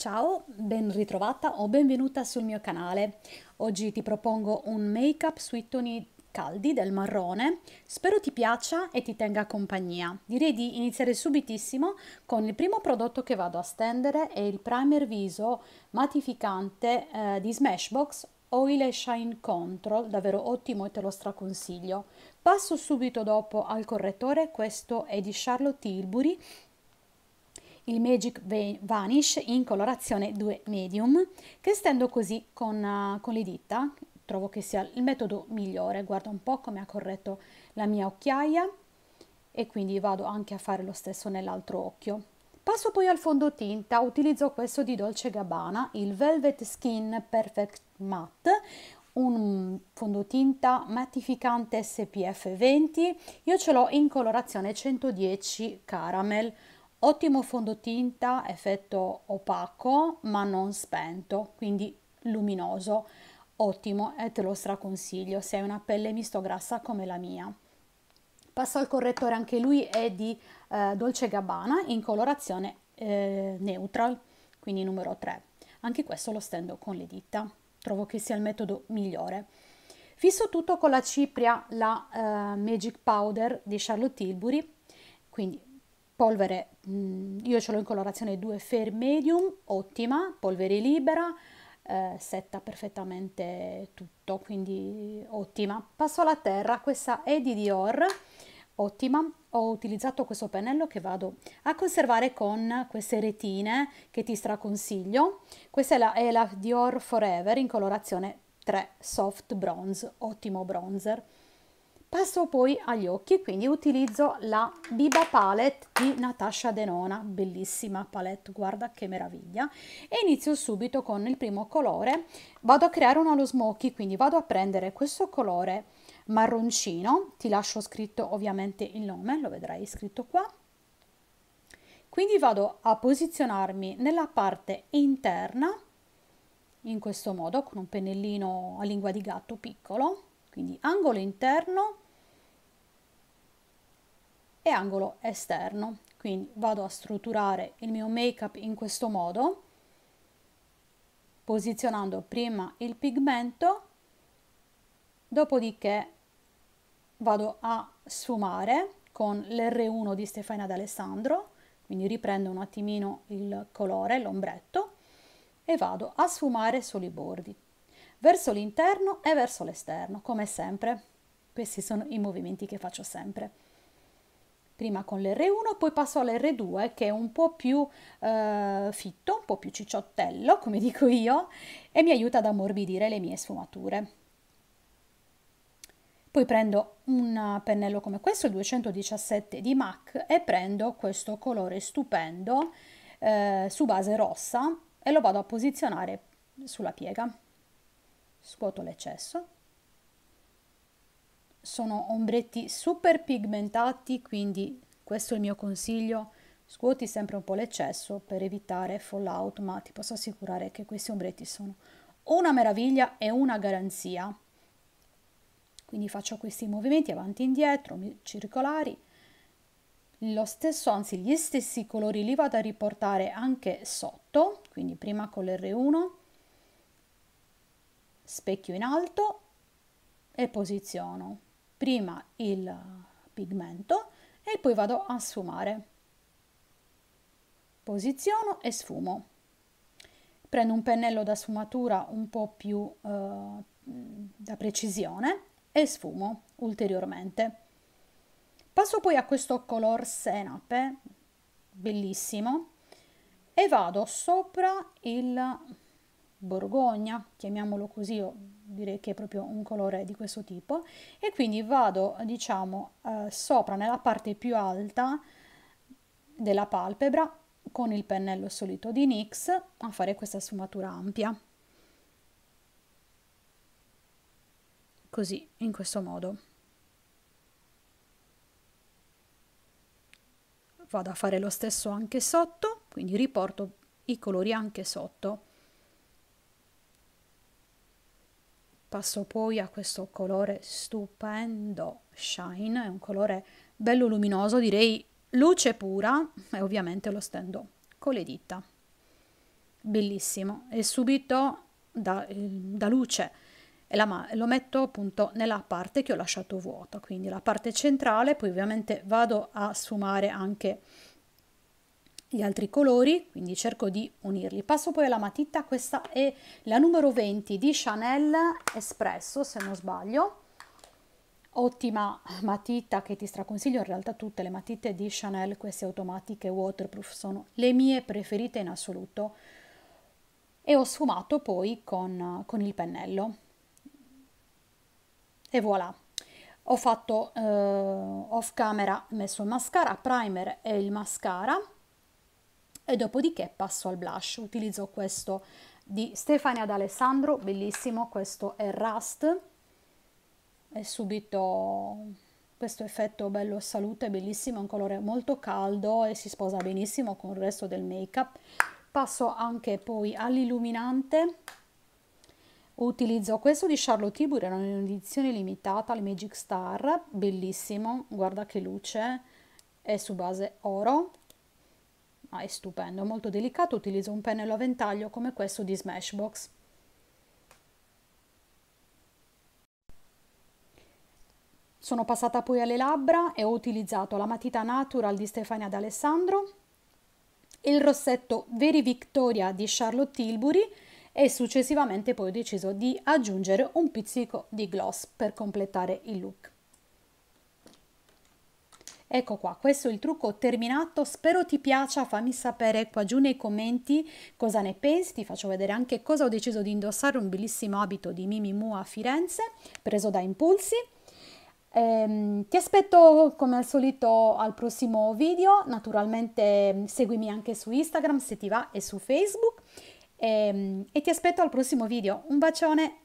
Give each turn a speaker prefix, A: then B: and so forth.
A: Ciao, ben ritrovata o benvenuta sul mio canale. Oggi ti propongo un make-up sui toni caldi del marrone. Spero ti piaccia e ti tenga compagnia. Direi di iniziare subitissimo con il primo prodotto che vado a stendere è il primer viso matificante eh, di Smashbox Oil Shine Control, davvero ottimo e te lo straconsiglio. Passo subito dopo al correttore, questo è di Charlotte Tilbury il Magic Vanish in colorazione 2 medium che stendo così con, eh, con le dita trovo che sia il metodo migliore guarda un po' come ha corretto la mia occhiaia e quindi vado anche a fare lo stesso nell'altro occhio passo poi al fondotinta utilizzo questo di Dolce Gabbana il Velvet Skin Perfect Matte un fondotinta mattificante SPF 20 io ce l'ho in colorazione 110 caramel Ottimo fondotinta, effetto opaco ma non spento, quindi luminoso. Ottimo e te lo straconsiglio se hai una pelle misto grassa come la mia. Passo al correttore, anche lui è di eh, Dolce Gabbana in colorazione eh, neutral, quindi numero 3. Anche questo lo stendo con le dita, trovo che sia il metodo migliore. Fisso tutto con la cipria, la eh, Magic Powder di Charlotte Tilbury, quindi polvere, mh, mm, io ce l'ho in colorazione 2 Fair Medium, ottima, polvere libera, eh, setta perfettamente tutto, quindi ottima. Passo alla terra, questa è di Dior, ottima. Ho utilizzato questo pennello che vado a conservare con queste retine che ti straconsiglio. Questa è la, è la Dior Forever in colorazione 3 Soft Bronze, ottimo bronzer. Passo poi agli occhi, quindi utilizzo la Biba Palette di Natasha Denona, bellissima palette, guarda che meraviglia. E inizio subito con il primo colore, vado a creare uno allo smoky, quindi vado a prendere questo colore marroncino, ti lascio scritto ovviamente il nome, lo vedrai scritto qua. Quindi vado a posizionarmi nella parte interna, in questo modo, con un pennellino a lingua di gatto piccolo, quindi angolo interno e angolo esterno. Quindi vado a strutturare il mio make up in questo modo, posizionando prima il pigmento, dopodiché vado a sfumare con l'R1 di Stefania D'Alessandro, quindi riprendo un attimino il colore, l'ombretto, e vado a sfumare sui bordi, verso l'interno e verso l'esterno, come sempre. Questi sono i movimenti che faccio sempre prima con l'R1, poi passo all'R2 che è un po' più eh, fitto, un po' più cicciottello, come dico io, e mi aiuta ad ammorbidire le mie sfumature. Poi prendo un pennello come questo, il 217 di MAC, e prendo questo colore stupendo eh, su base rossa e lo vado a posizionare sulla piega. Scuoto l'eccesso sono ombretti super pigmentati, quindi questo è il mio consiglio, scuoti sempre un po' l'eccesso per evitare fallout, ma ti posso assicurare che questi ombretti sono una meraviglia e una garanzia. Quindi faccio questi movimenti avanti e indietro, circolari, lo stesso, anzi gli stessi colori li vado a riportare anche sotto, quindi prima con l'R1, specchio in alto e posiziono prima il pigmento e poi vado a sfumare. Posiziono e sfumo. Prendo un pennello da sfumatura un po' più eh, da precisione e sfumo ulteriormente. Passo poi a questo color senape, bellissimo, e vado sopra il borgogna, chiamiamolo così, io direi che è proprio un colore di questo tipo, e quindi vado, diciamo, eh, sopra nella parte più alta della palpebra con il pennello solito di NYX a fare questa sfumatura ampia. Così, in questo modo. Vado a fare lo stesso anche sotto, quindi riporto i colori anche sotto. Passo poi a questo colore stupendo, shine, è un colore bello luminoso, direi luce pura e ovviamente lo stendo con le dita. Bellissimo e subito da, ehm, da luce e la, lo metto appunto nella parte che ho lasciato vuota, quindi la parte centrale, poi ovviamente vado a sfumare anche gli altri colori, quindi cerco di unirli. Passo poi alla matita, questa è la numero 20 di Chanel Espresso, se non sbaglio. Ottima matita che ti straconsiglio, in realtà tutte le matite di Chanel, queste automatiche waterproof, sono le mie preferite in assoluto. E ho sfumato poi con, con il pennello. E voilà, ho fatto eh, off camera, messo il mascara, primer e il mascara e dopodiché passo al blush. Utilizzo questo di Stefania D'Alessandro, bellissimo, questo è Rust, è subito questo effetto bello salute, è bellissimo, è un colore molto caldo e si sposa benissimo con il resto del make-up. Passo anche poi all'illuminante, utilizzo questo di Charlotte Tilbury, era un'edizione limitata, il Magic Star, bellissimo, guarda che luce, è su base oro, ma ah, è stupendo, molto delicato, utilizzo un pennello a ventaglio come questo di Smashbox. Sono passata poi alle labbra e ho utilizzato la matita Natural di Stefania D'Alessandro, il rossetto Veri Victoria di Charlotte Tilbury e successivamente poi ho deciso di aggiungere un pizzico di gloss per completare il look. Ecco qua, questo è il trucco terminato, spero ti piaccia, fammi sapere qua giù nei commenti cosa ne pensi, ti faccio vedere anche cosa ho deciso di indossare, un bellissimo abito di Mimi Mu a Firenze, preso da Impulsi. Ehm, ti aspetto come al solito al prossimo video, naturalmente mm, seguimi anche su Instagram se ti va e su Facebook ehm, e ti aspetto al prossimo video, un bacione!